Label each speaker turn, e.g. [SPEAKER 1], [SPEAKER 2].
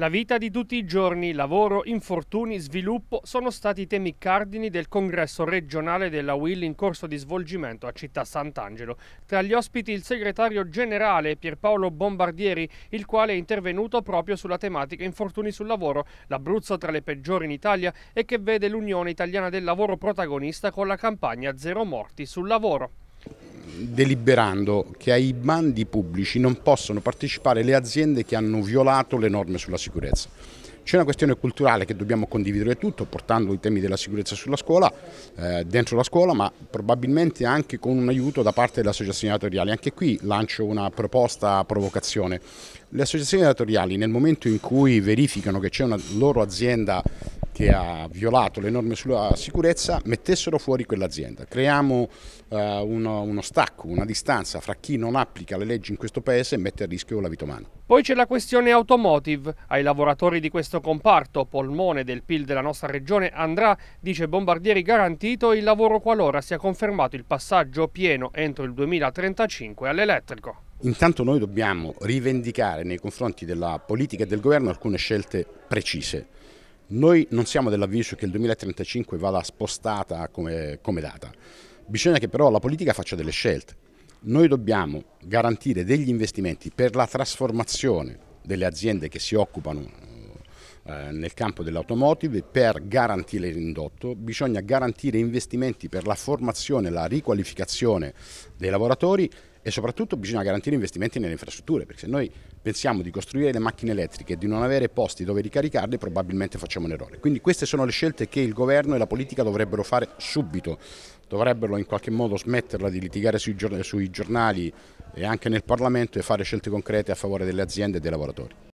[SPEAKER 1] La vita di tutti i giorni, lavoro, infortuni, sviluppo sono stati i temi cardini del congresso regionale della WIL in corso di svolgimento a Città Sant'Angelo. Tra gli ospiti il segretario generale Pierpaolo Bombardieri, il quale è intervenuto proprio sulla tematica infortuni sul lavoro, l'Abruzzo tra le peggiori in Italia e che vede l'Unione Italiana del Lavoro protagonista con la campagna Zero Morti sul lavoro
[SPEAKER 2] deliberando che ai bandi pubblici non possono partecipare le aziende che hanno violato le norme sulla sicurezza. C'è una questione culturale che dobbiamo condividere tutto, portando i temi della sicurezza sulla scuola, eh, dentro la scuola, ma probabilmente anche con un aiuto da parte delle associazioni datoriali. Anche qui lancio una proposta a provocazione. Le associazioni datoriali, nel momento in cui verificano che c'è una loro azienda che ha violato le norme sulla sicurezza mettessero fuori quell'azienda. Creiamo eh, uno, uno, stacco, una distanza fra chi non applica le leggi in questo paese e mette a rischio la vita umana.
[SPEAKER 1] Poi c'è la questione automotive. Ai lavoratori di questo comparto, polmone del PIL della nostra regione, andrà, dice Bombardieri, garantito il lavoro qualora sia confermato il passaggio pieno entro il 2035 all'elettrico.
[SPEAKER 2] Intanto noi dobbiamo rivendicare nei confronti della politica e del governo alcune scelte precise. Noi non siamo dell'avviso che il 2035 vada spostata come, come data, bisogna che però la politica faccia delle scelte. Noi dobbiamo garantire degli investimenti per la trasformazione delle aziende che si occupano eh, nel campo dell'automotive per garantire l'indotto, bisogna garantire investimenti per la formazione e la riqualificazione dei lavoratori e soprattutto bisogna garantire investimenti nelle infrastrutture, perché se noi pensiamo di costruire le macchine elettriche e di non avere posti dove ricaricarle, probabilmente facciamo un errore. Quindi queste sono le scelte che il governo e la politica dovrebbero fare subito, dovrebbero in qualche modo smetterla di litigare sui
[SPEAKER 1] giornali e anche nel Parlamento e fare scelte concrete a favore delle aziende e dei lavoratori.